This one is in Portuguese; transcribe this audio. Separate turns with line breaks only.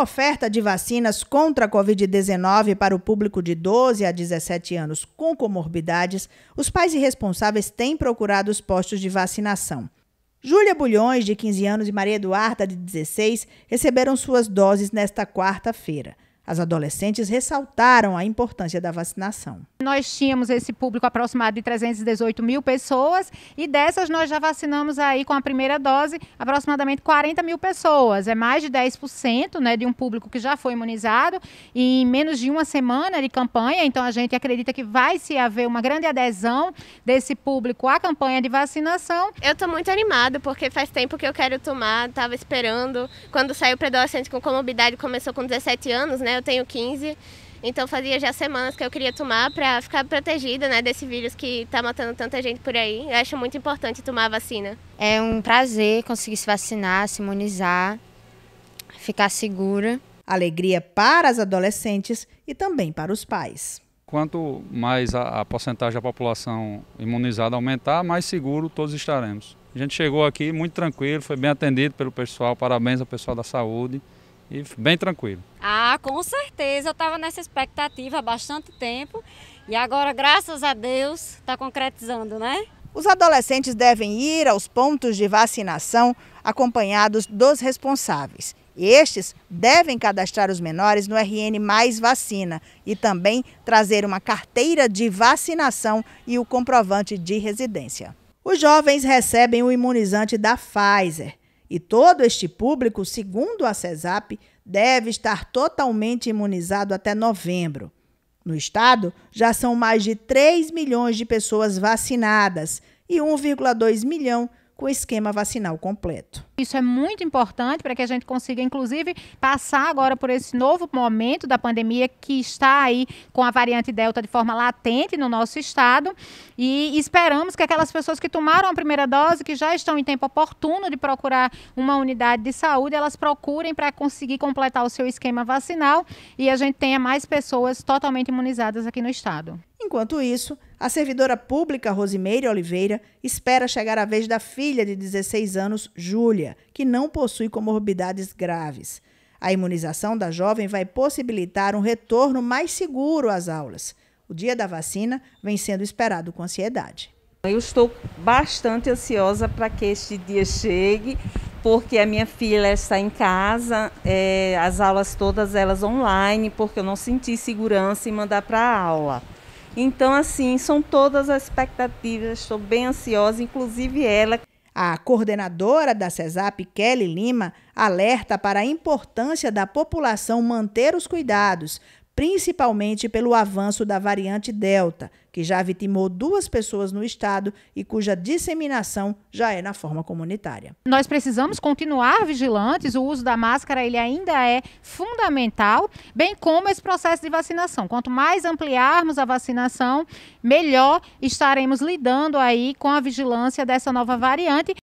Na oferta de vacinas contra a Covid-19 para o público de 12 a 17 anos com comorbidades, os pais e responsáveis têm procurado os postos de vacinação. Júlia Bulhões, de 15 anos, e Maria Eduarda, de 16, receberam suas doses nesta quarta-feira. As adolescentes ressaltaram a importância da vacinação.
Nós tínhamos esse público aproximado de 318 mil pessoas e dessas nós já vacinamos aí com a primeira dose aproximadamente 40 mil pessoas. É mais de 10% né, de um público que já foi imunizado em menos de uma semana de campanha. Então a gente acredita que vai se haver uma grande adesão desse público à campanha de vacinação. Eu estou muito animada porque faz tempo que eu quero tomar, estava esperando. Quando saiu para adolescente com comorbidade começou com 17 anos, né? Eu tenho 15. Então fazia já semanas que eu queria tomar para ficar protegida né, desse vírus que está matando tanta gente por aí. Eu acho muito importante tomar a vacina.
É um prazer conseguir se vacinar, se imunizar, ficar segura. Alegria para as adolescentes e também para os pais. Quanto
mais a, a porcentagem da população imunizada aumentar, mais seguro todos estaremos. A gente chegou aqui muito tranquilo, foi bem atendido pelo pessoal, parabéns ao pessoal da saúde e bem tranquilo. Ah, com certeza, eu estava nessa expectativa há bastante tempo e agora, graças a Deus, está concretizando,
né? Os adolescentes devem ir aos pontos de vacinação acompanhados dos responsáveis. Estes devem cadastrar os menores no RN Mais Vacina e também trazer uma carteira de vacinação e o comprovante de residência. Os jovens recebem o imunizante da Pfizer e todo este público, segundo a CESAP, deve estar totalmente imunizado até novembro. No estado, já são mais de 3 milhões de pessoas vacinadas e 1,2 milhão com o esquema vacinal completo. Isso é muito
importante para que a gente consiga, inclusive, passar agora por esse novo momento da pandemia que está aí com a variante Delta de forma latente no nosso estado. E esperamos que aquelas pessoas que tomaram a primeira dose, que já estão em tempo oportuno de procurar uma unidade de saúde, elas procurem para conseguir completar o seu esquema vacinal e a gente tenha mais
pessoas totalmente imunizadas aqui no estado. Enquanto isso, a servidora pública Rosimeire Oliveira espera chegar a vez da filha de 16 anos, Júlia, que não possui comorbidades graves. A imunização da jovem vai possibilitar um retorno mais seguro às aulas. O dia da vacina vem sendo esperado com ansiedade. Eu estou bastante ansiosa para que este dia chegue, porque a minha filha está em casa, é, as aulas todas elas online, porque eu não senti segurança em mandar para a aula. Então, assim, são todas as expectativas, estou bem ansiosa, inclusive ela. A coordenadora da CESAP, Kelly Lima, alerta para a importância da população manter os cuidados principalmente pelo avanço da variante Delta, que já vitimou duas pessoas no estado e cuja disseminação já é na forma comunitária.
Nós precisamos continuar vigilantes, o uso da máscara ele ainda é fundamental, bem como esse processo de vacinação. Quanto mais ampliarmos a vacinação, melhor estaremos lidando aí com a vigilância dessa nova variante.